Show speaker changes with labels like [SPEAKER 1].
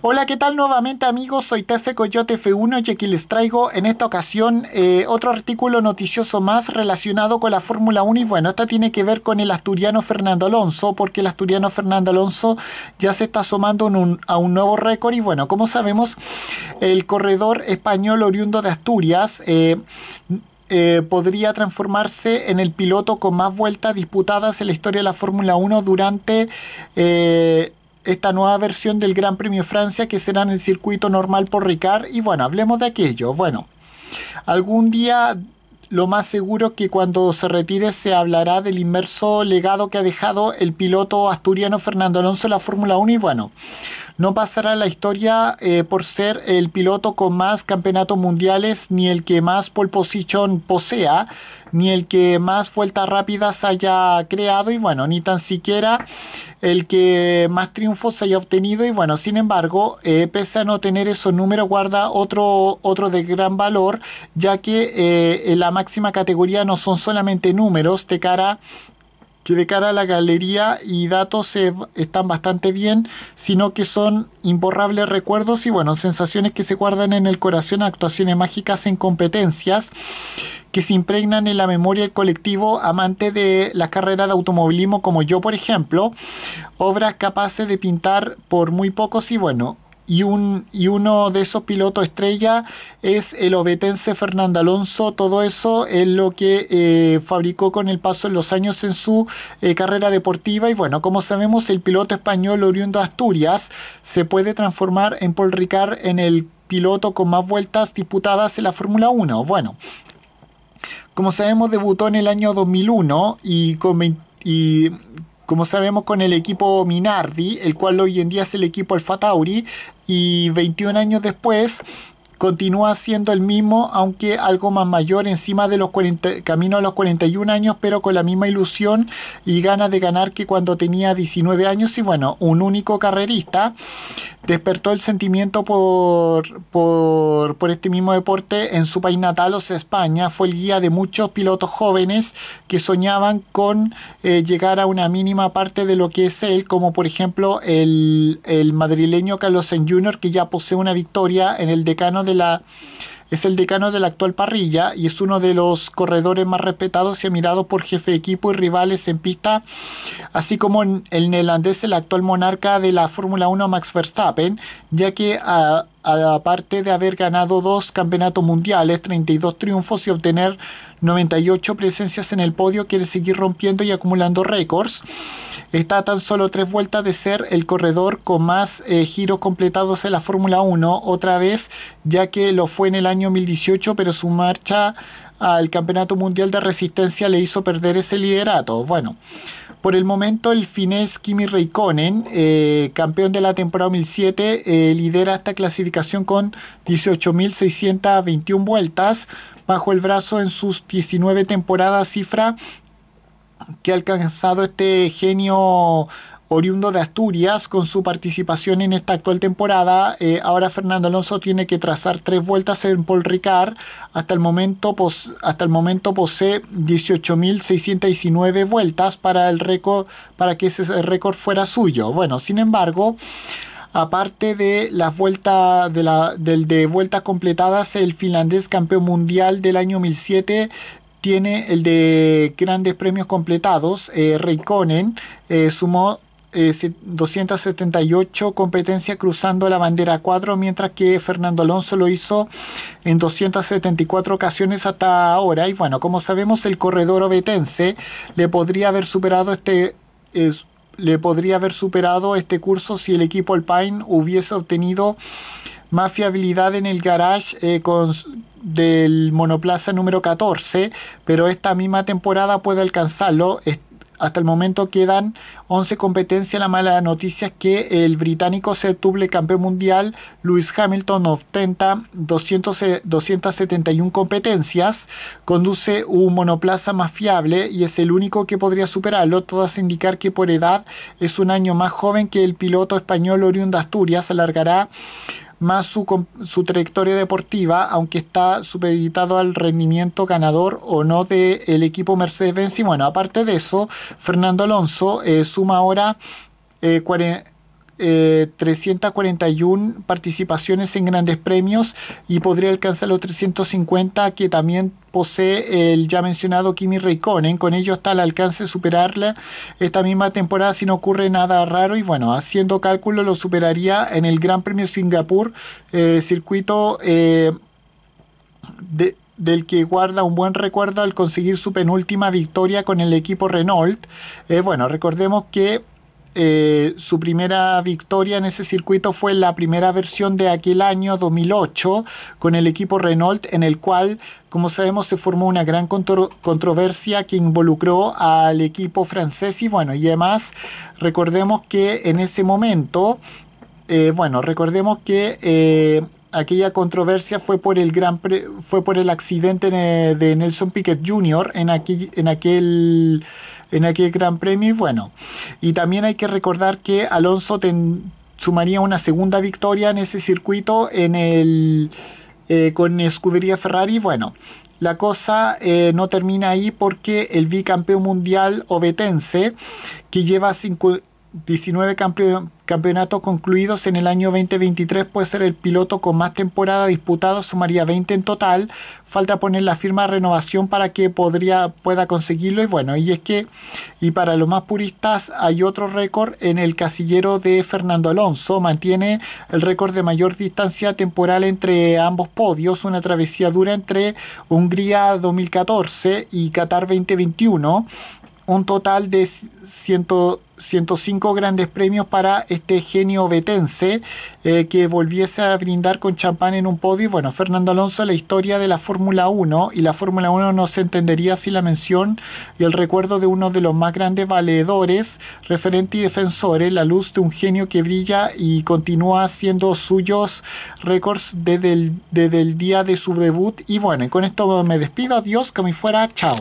[SPEAKER 1] Hola, ¿qué tal nuevamente amigos? Soy Tefe Coyote F1 y aquí les traigo en esta ocasión eh, otro artículo noticioso más relacionado con la Fórmula 1 y bueno, esto tiene que ver con el asturiano Fernando Alonso porque el asturiano Fernando Alonso ya se está sumando a un nuevo récord y bueno, como sabemos, el corredor español oriundo de Asturias... Eh, eh, podría transformarse en el piloto con más vueltas disputadas en la historia de la Fórmula 1 durante esta nueva versión del Gran Premio Francia que será en el circuito normal por Ricard y bueno, hablemos de aquello. Bueno, algún día lo más seguro que cuando se retire se hablará del inmerso legado que ha dejado el piloto asturiano Fernando Alonso en la Fórmula 1 y bueno, no pasará la historia eh, por ser el piloto con más campeonatos mundiales, ni el que más pole position posea, ni el que más vueltas rápidas haya creado y bueno, ni tan siquiera el que más triunfos haya obtenido y bueno, sin embargo, eh, pese a no tener esos números, guarda otro, otro de gran valor, ya que eh, la máxima categoría no son solamente números de cara a que de cara a la galería y datos están bastante bien, sino que son imborrables recuerdos y bueno, sensaciones que se guardan en el corazón, actuaciones mágicas en competencias que se impregnan en la memoria del colectivo amante de la carrera de automovilismo como yo, por ejemplo, obras capaces de pintar por muy pocos y bueno, y, un, y uno de esos pilotos estrella es el obetense Fernando Alonso. Todo eso es lo que eh, fabricó con el paso de los años en su eh, carrera deportiva. Y bueno, como sabemos, el piloto español oriundo de Asturias se puede transformar en Paul Ricard en el piloto con más vueltas disputadas en la Fórmula 1. Bueno, como sabemos, debutó en el año 2001 y con y como sabemos, con el equipo Minardi, el cual hoy en día es el equipo Alfa Tauri, y 21 años después continúa siendo el mismo, aunque algo más mayor, encima de los 40, camino a los 41 años, pero con la misma ilusión y ganas de ganar que cuando tenía 19 años. Y bueno, un único carrerista despertó el sentimiento por, por, este mismo deporte en su país natal, o sea, España. Fue el guía de muchos pilotos jóvenes que soñaban con eh, llegar a una mínima parte de lo que es él, como por ejemplo el, madrileño Carlos Sainz Jr., que ya posee una victoria en el decano de es el decano de la actual parrilla y es uno de los corredores más respetados y admirados por jefe de equipo y rivales en pista, así como el neerlandés, el actual monarca de la Fórmula 1 Max Verstappen, ya que aparte de haber ganado dos campeonatos mundiales, 32 triunfos y obtener 98 presencias en el podio, quiere seguir rompiendo y acumulando récords. Está tan solo tres vueltas de ser el corredor con más eh, giros completados en la Fórmula 1, otra vez, ya que lo fue en el año 2018, pero su marcha al Campeonato Mundial de Resistencia le hizo perder ese liderato. Bueno, por el momento el finés Kimi Raikkonen, eh, campeón de la temporada 2007, eh, lidera esta clasificación con 18.621 vueltas bajo el brazo en sus 19 temporadas, cifra que ha alcanzado este genio oriundo de Asturias con su participación en esta actual temporada. Eh, ahora Fernando Alonso tiene que trazar tres vueltas en Paul Ricard. Hasta el momento, hasta el momento posee 18.619 vueltas para, el récord, para que ese récord fuera suyo. Bueno, sin embargo... Aparte de la vuelta de la, del de vueltas completadas, el finlandés campeón mundial del año 2007 tiene el de grandes premios completados. Eh, Reikonen eh, sumó 278 eh, competencias cruzando la bandera 4, mientras que Fernando Alonso lo hizo en 274 ocasiones hasta ahora. Y bueno, como sabemos, el corredor obetense le podría haber superado este, le podría haber superado este curso si el equipo Alpine hubiese obtenido más fiabilidad en el garage eh, del monoplaza número 14, pero esta misma temporada puede alcanzarlo. Hasta el momento quedan 11 competencias. La mala noticia es que el británico septuple campeón mundial Lewis Hamilton ostenta 271 eh, competencias, conduce un monoplaza más fiable y es el único que podría superarlo. Todas indicar que por edad es un año más joven que el piloto español oriundo Asturias. Alargará más su, su trayectoria deportiva, aunque está supeditado al rendimiento ganador o no del equipo Mercedes-Benz. Y bueno, aparte de eso, Fernando Alonso eh, suma ahora eh, 341 eh, participaciones en grandes premios y podría alcanzar los 350 que también posee el ya mencionado Kimi Raikkonen. Con ello está al alcance de superarla esta misma temporada si no ocurre nada raro. Y bueno, haciendo cálculo lo superaría en el Gran Premio Singapur, eh, circuito eh, del que guarda un buen recuerdo al conseguir su penúltima victoria con el equipo Renault. bueno, recordemos que eh, su primera victoria en ese circuito fue la primera versión de aquel año 2008 con el equipo Renault en el cual, como sabemos, se formó una gran controversia que involucró al equipo francés y bueno, y además recordemos que en ese momento, eh, bueno, recordemos que... Eh, aquella controversia fue por el gran fue por el accidente de Nelson Piquet Jr. en aquel en aquel Gran Premio. Y bueno, y también hay que recordar que Alonso sumaría una segunda victoria en ese circuito en eh, con escudería Ferrari. Bueno, la cosa eh, no termina ahí porque el bicampeón mundial obetense, que lleva 19 campeones campeonato concluidos en el año 2023 puede ser el piloto con más temporada disputado, sumaría 20 en total. Falta poner la firma de renovación para que podría, pueda conseguirlo. Y bueno, y es que, y para los más puristas, hay otro récord en el casillero de Fernando Alonso. Mantiene el récord de mayor distancia temporal entre ambos podios, una travesía dura entre Hungría 2014 y Qatar 2021 un total de 105 grandes premios para este genio vetense eh, que volviese a brindar con champán en un podio. bueno, Fernando Alonso, la historia de la Fórmula 1 y la Fórmula 1 no se entendería sin la mención y el recuerdo de uno de los más grandes valedores, referente y defensores, la luz de un genio que brilla y continúa haciendo suyos récords desde el, día de su debut. Y bueno, y con esto me despido. Adiós, que me fuera. Chao.